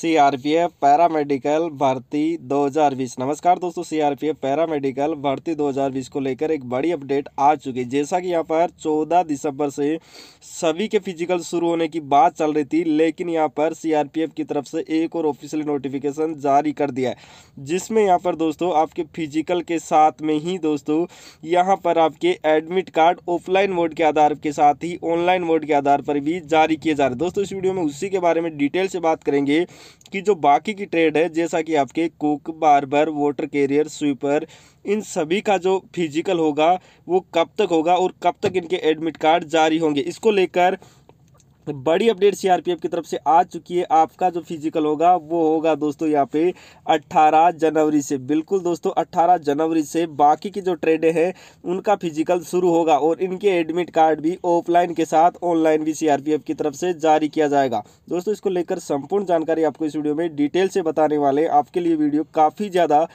CRPF paramedical भर्ती 2020 नमस्कार दोस्तों सीआरपीएफ पैरामेडिकल भर्ती 2020 को लेकर एक बड़ी अपडेट आ चुकी है जैसा कि यहाँ पर 14 दिसंबर से सभी के फिजिकल शुरू होने की बात चल रही थी लेकिन यहाँ पर सीआरपीएफ की तरफ से एक और ऑफिशियल नोटिफिकेशन जारी कर दिया है जिसमें यहाँ पर दोस्तों आपके फिजिकल के साथ में ही दोस्तों यहाँ पर आपके एडमिट कार्ड ऑफलाइन मोड के आधार के साथ ही ऑनलाइन मोड के आधार पर भी जारी किए जा रहे दोस्तों इस वीडियो में उसी के बारे में डिटेल से बात करेंगे कि जो बाकी की ट्रेड है जैसा कि आपके cook barber water carrier sweeper इन सभी का जो फिजिकल होगा वो कब तक होगा और कब तक इनके एडमिट कार्ड जारी होंगे इसको लेकर बड़ी अपडेट सीआरपीएफ की तरफ से आ चुकी है आपका जो फिजिकल होगा वो होगा दोस्तों यहाँ पे 18 जनवरी से बिल्कुल दोस्तों 18 जनवरी से बाकी की जो ट्रेडें हैं उनका फिजिकल शुरू होगा और इनके एडमिट कार्ड भी ऑफलाइन के साथ ऑनलाइन भी सीआरपीएफ की तरफ से जारी किया जाएगा दोस्तों इसको लेकर संपूर्ण जानकारी आपको इस वीडियो में डिटेल से बताने वाले आपके लिए वीडियो काफ़ी ज़्यादा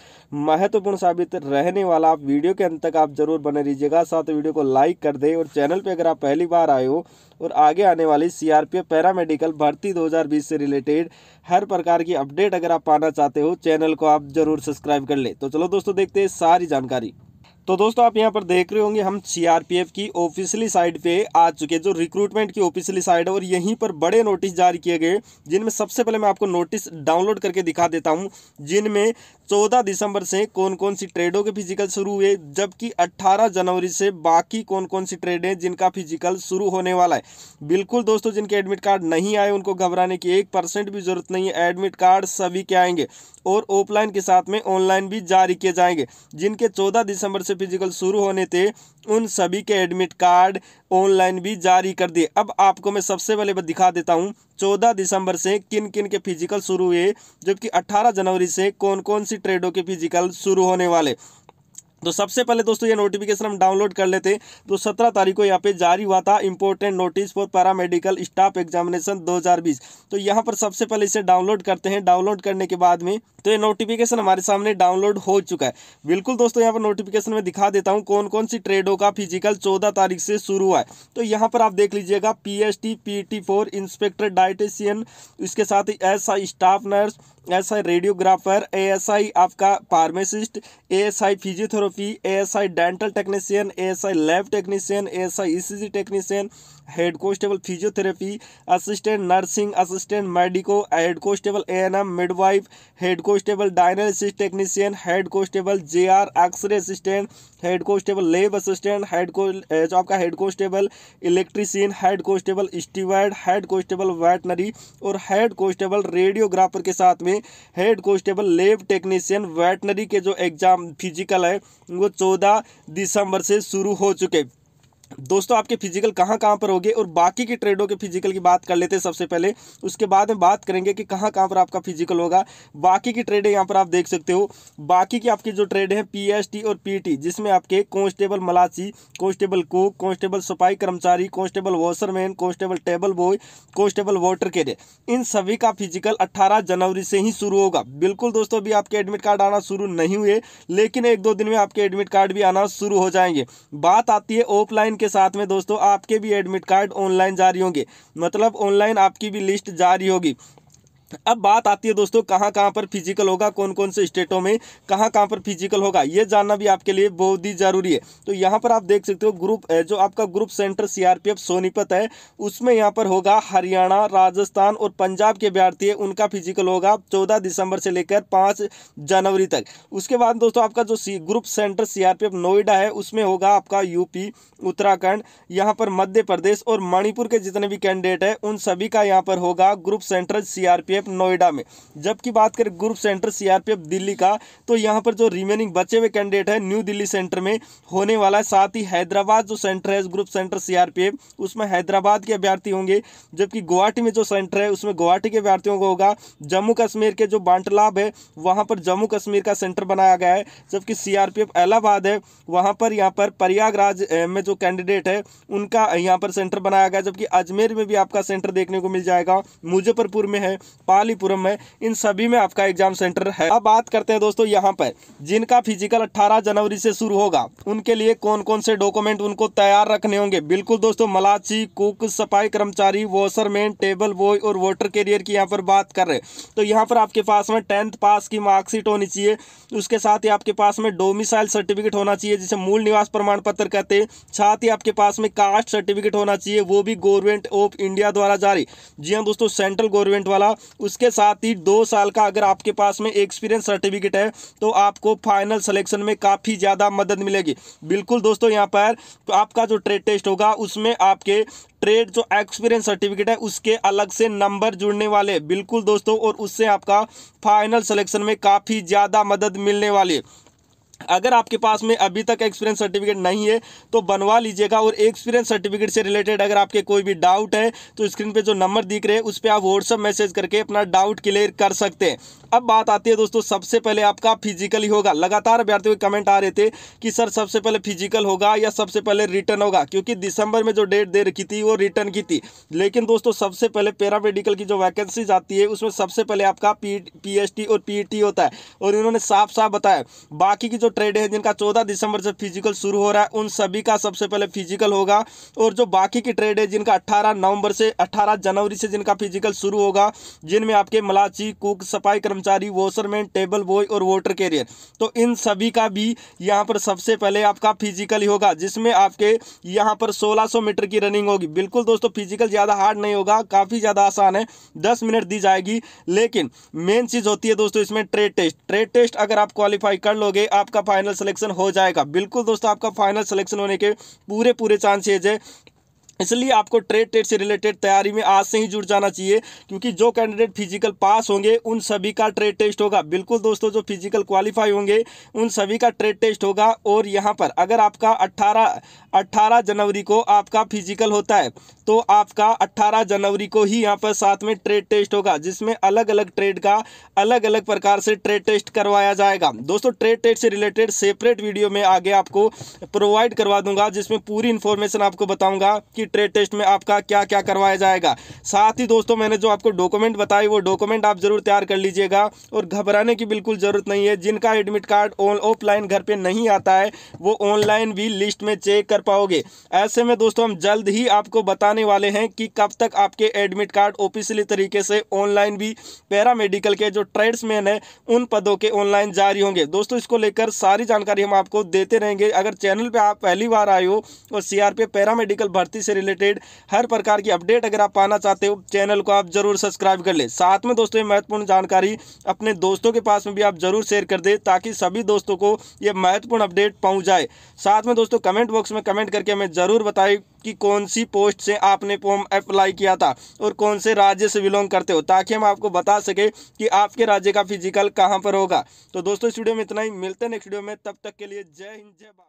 महत्वपूर्ण साबित रहने वाला आप वीडियो के अंत तक आप जरूर बने रहिएगा साथ वीडियो को लाइक कर दें और चैनल पर अगर आप पहली बार आए हो और आगे आने वाली सीआरपीएफ पैरामेडिकल भर्ती 2020 से रिलेटेड हर प्रकार की अपडेट अगर आप पाना चाहते हो चैनल को आप जरूर सब्सक्राइब कर ले तो चलो दोस्तों देखते हैं सारी जानकारी तो दोस्तों आप यहाँ पर देख रहे होंगे हम सीआरपीएफ की ऑफिशियली साइड पे आ चुके हैं जो रिक्रूटमेंट की ऑफिशियली साइड है और यहीं पर बड़े नोटिस जारी किए गए जिनमें सबसे पहले मैं आपको नोटिस डाउनलोड करके दिखा देता हूँ जिनमें 14 दिसंबर से कौन कौन सी ट्रेडों के फिजिकल शुरू हुए जबकि 18 जनवरी से बाकी कौन कौन सी ट्रेड हैं जिनका फिजिकल शुरू होने वाला है बिल्कुल दोस्तों जिनके एडमिट कार्ड नहीं आए उनको घबराने की एक परसेंट भी जरूरत नहीं है एडमिट कार्ड सभी के आएंगे और ऑफलाइन के साथ में ऑनलाइन भी जारी किए जाएंगे जिनके चौदह दिसंबर से फिजिकल शुरू होने थे उन सभी के एडमिट कार्ड ऑनलाइन भी जारी कर दिए अब आपको मैं सबसे पहले दिखा देता हूँ चौदह दिसंबर से किन किन के फिजिकल शुरू हुए जबकि अट्ठारह जनवरी से कौन कौन सी ट्रेडों के फिजिकल शुरू होने वाले तो सबसे पहले दोस्तों ये नोटिफिकेशन हम डाउनलोड कर लेते हैं तो सत्रह तारीख को यहाँ पे जारी हुआ था important notice for paramedical staff examination 2020 तो यहाँ पर सबसे पहले इसे डाउनलोड करते हैं डाउनलोड करने के बाद में तो ये नोटिफिकेशन हमारे सामने डाउनलोड हो चुका है बिल्कुल दोस्तों यहाँ पर नोटिफिकेशन में दिखा देता हूँ कौन कौन सी ट्रेडों का फिजिकल चौदह तारीख से शुरू हुआ है तो यहाँ पर आप देख लीजिएगा पी एस इंस्पेक्टर डाइटेशियन इसके साथ ही S staff nurse S I radiographer A S I आपका pharmacist A S I physiotherapy A S I dental technician A S I lab technician A S I E C G technician head constable physiotherapy assistant nursing assistant medico head constable A N M midwife head constable dialysis technician head constable J R x-ray assistant head constable lab assistant head जो आपका head constable electrician head constable steward head constable veterinary और head constable radiographer के साथ में head constable lab technician veterinary के जो exam physical है वो चौदह दिसंबर से शुरू हो चुके दोस्तों आपके फिजिकल कहाँ कहाँ पर होगी और बाकी के ट्रेडों के फिजिकल की बात कर लेते हैं सबसे पहले उसके बाद में बात करेंगे कि कहाँ कहाँ पर आपका फिजिकल होगा बाकी की ट्रेडें यहाँ पर आप देख सकते हो बाकी की आपकी जो ट्रेड है पीएसटी और पीटी जिसमें आपके कांस्टेबल मलासी कांस्टेबल कुक कांस्टेबल सफाई कर्मचारी constable washerman constable table boy constable water carrier इन सभी का फिजिकल अट्ठारह जनवरी से ही शुरू होगा बिल्कुल दोस्तों अभी आपके एडमिट कार्ड आना शुरू नहीं हुए लेकिन एक दो दिन में आपके एडमिट कार्ड भी आना शुरू हो जाएंगे बात आती है ऑफलाइन के साथ में दोस्तों आपके भी एडमिट कार्ड ऑनलाइन जारी होंगे मतलब ऑनलाइन आपकी भी लिस्ट जारी होगी अब बात आती है दोस्तों कहाँ कहाँ पर फिजिकल होगा कौन कौन से स्टेटों में कहाँ कहाँ पर फिजिकल होगा ये जानना भी आपके लिए बहुत ही जरूरी है तो यहाँ पर आप देख सकते हो ग्रुप जो आपका ग्रुप सेंटर सीआरपीएफ सोनीपत है उसमें यहाँ पर होगा हरियाणा राजस्थान और पंजाब के अभ्यार्थी है उनका फिजिकल होगा चौदह दिसंबर से लेकर पाँच जनवरी तक उसके बाद दोस्तों आपका जो ग्रुप सेंटर सी नोएडा है उसमें होगा आपका यूपी उत्तराखंड यहाँ पर मध्य प्रदेश और मणिपुर के जितने भी कैंडिडेट हैं उन सभी का यहाँ पर होगा group centre C CRPF Noida में जबकि बात करें ग्रुप सेंटर सीआरपीएफ दिल्ली का तो यहाँ पर जो रिमेनिंग बचे हुए कैंडिडेट है न्यू दिल्ली सेंटर में होने वाला है साथ ही हैदराबाद जो सेंटर है ग्रुप सेंटर सीआरपीएफ उसमें हैदराबाद के अभ्यर्थी होंगे जबकि गुवाहाटी में जो सेंटर है उसमें गुवाहाटी के अभ्यर्थियों को होगा जम्मू कश्मीर के जो बांटलाब है वहाँ पर जम्मू कश्मीर का सेंटर बनाया गया है जबकि सीआरपीएफ इलाहाबाद है वहाँ पर यहाँ पर प्रयागराज में जो कैंडिडेट है उनका यहाँ पर सेंटर बनाया गया जबकि अजमेर में भी आपका सेंटर देखने को मिल जाएगा मुजफ्फरपुर में है पालीपुरम है इन सभी में आपका एग्जाम सेंटर है अब बात करते हैं दोस्तों यहाँ पर जिनका फिजिकल अट्ठारह जनवरी से शुरू होगा उनके लिए कौन कौन से डॉक्यूमेंट उनको तैयार रखने होंगे बिल्कुल दोस्तों मलाची कुक सफाई कर्मचारी वॉशरमैन टेबल बॉय और वाटर कैरियर की यहाँ पर बात कर रहे हैं तो यहाँ पर आपके पास में टेंथ पास की मार्कशीट होनी चाहिए उसके साथ ही आपके पास में डोमिसाइल सर्टिफिकेट होना चाहिए जिसे मूल निवास प्रमाण पत्र कहते हैं साथ ही आपके पास में कास्ट सर्टिफिकेट होना चाहिए वो भी गवर्नमेंट ऑफ इंडिया द्वारा जारी जी हाँ दोस्तों सेंट्रल गवर्नमेंट वाला उसके साथ ही दो साल का अगर आपके पास में एक्सपीरियंस सर्टिफिकेट है तो आपको फाइनल सिलेक्शन में काफ़ी ज़्यादा मदद मिलेगी बिल्कुल दोस्तों यहाँ पर तो आपका जो ट्रेड टेस्ट होगा उसमें आपके ट्रेड जो एक्सपीरियंस सर्टिफिकेट है उसके अलग से नंबर जुड़ने वाले बिल्कुल दोस्तों और उससे आपका फाइनल सिलेक्शन में काफ़ी ज़्यादा मदद मिलने वाली है अगर आपके पास में अभी तक एक्सपीरियंस सर्टिफिकेट नहीं है तो बनवा लीजिएगा और एक्सपीरियंस सर्टिफिकेट से रिलेटेड अगर आपके कोई भी डाउट है तो स्क्रीन पे जो नंबर दिख रहे हैं उस पर आप व्हाट्सअप मैसेज करके अपना डाउट क्लियर कर सकते हैं अब बात आती है दोस्तों सबसे पहले आपका फिजिकल ही होगा लगातार अभ्यर्थियों के कमेंट आ रहे थे कि सर सबसे पहले फिजिकल होगा या सबसे पहले रिटर्न होगा क्योंकि दिसंबर में जो डेट दे रखी थी वो रिटर्न की थी लेकिन दोस्तों सबसे पहले पैरामेडिकल की जो वैकेंसीज आती है उसमें सबसे पहले आपका पी पी और पी e होता है और इन्होंने साफ साफ बताया बाकी की जो ट्रेड है जिनका चौदह दिसंबर से फिजिकल शुरू हो रहा है उन सभी का सबसे पहले फिजिकल होगा और जो बाकी की ट्रेड है जिनका अट्ठारह नवंबर से अट्ठारह जनवरी से जिनका फिजिकल शुरू होगा जिनमें आपके मलाची कुक सफाई कर्मचारी वॉशरमैन टेबल बॉय और वाटर कैरियर तो इन सभी का भी यहाँ पर सबसे पहले आपका फिजिकल ही होगा जिसमें आपके यहाँ पर सोलह मीटर की रनिंग होगी बिल्कुल दोस्तों फिजिकल ज़्यादा हार्ड नहीं होगा काफ़ी ज़्यादा आसान है दस मिनट दी जाएगी लेकिन मेन चीज़ होती है दोस्तों इसमें ट्रेड टेस्ट ट्रेड टेस्ट अगर आप क्वालिफाई कर लोगे आपका आपका फाइनल सिलेक्शन हो जाएगा बिल्कुल दोस्तों आपका फाइनल सिलेक्शन होने के पूरे पूरे चांसेज है इसलिए आपको ट्रेड ट्रेड से रिलेटेड तैयारी में आज से ही जुड़ जाना चाहिए क्योंकि जो कैंडिडेट फिजिकल पास होंगे उन सभी का ट्रेड टेस्ट होगा बिल्कुल दोस्तों जो फिजिकल क्वालिफाई होंगे उन सभी का ट्रेड टेस्ट होगा और यहाँ पर अगर आपका 18 18 जनवरी को आपका फिजिकल होता है तो आपका 18 जनवरी को ही यहाँ पर साथ में ट्रेड टेस्ट होगा जिसमें अलग अलग ट्रेड का अलग अलग प्रकार से ट्रेड टेस्ट करवाया जाएगा दोस्तों ट्रेड टेस्ट से रिलेटेड सेपरेट वीडियो में आगे आपको प्रोवाइड करवा दूंगा जिसमें पूरी इन्फॉर्मेशन आपको बताऊँगा कि ट्रेड टेस्ट में आपका क्या क्या करवाया जाएगा साथ ही दोस्तों मैंने जो आपको डॉक्यूमेंट बताई वो डॉक्यूमेंट आप जरूर तैयार कर लीजिएगा और घबराने की बिल्कुल ज़रूरत नहीं है जिनका एडमिट कार्ड ऑफलाइन घर पर नहीं आता है वो ऑनलाइन भी लिस्ट में चेक कर पाओगे ऐसे में दोस्तों हम जल्द ही आपको बताने वाले हैं कि कब तक आपके एडमिट कार्ड ऑफिशियली तरीके से ऑनलाइन भी पैरामेडिकल के जो ट्रेड्समैन है उन पदों के ऑनलाइन जारी होंगे दोस्तों इसको लेकर सारी जानकारी हम आपको देते रहेंगे अगर चैनल पर आप पहली बार आए हो और सीआरपी पैरामेडिकल भर्ती से रिलेटेड हर प्रकार की अपडेट अगर आप पाना चाहते हो चैनल को आप जरूर सब्सक्राइब कर ले साथ में दोस्तों ये महत्वपूर्ण जानकारी अपने दोस्तों के पास में भी आप जरूर शेयर कर दे ताकि सभी दोस्तों को ये महत्वपूर्ण अपडेट पहुँच जाए साथ में दोस्तों कमेंट बॉक्स में कमेंट करके हमें ज़रूर बताए कि कौन सी पोस्ट से आपने फॉर्म अप्लाई किया था और कौन से राज्य से बिलोंग करते हो ताकि हम आपको बता सके कि आपके राज्य का फिजिकल कहाँ पर होगा तो दोस्तों इस वीडियो में इतना ही मिलते हैं नेक्स्ट वीडियो में तब तक के लिए जय हिंद जय भारत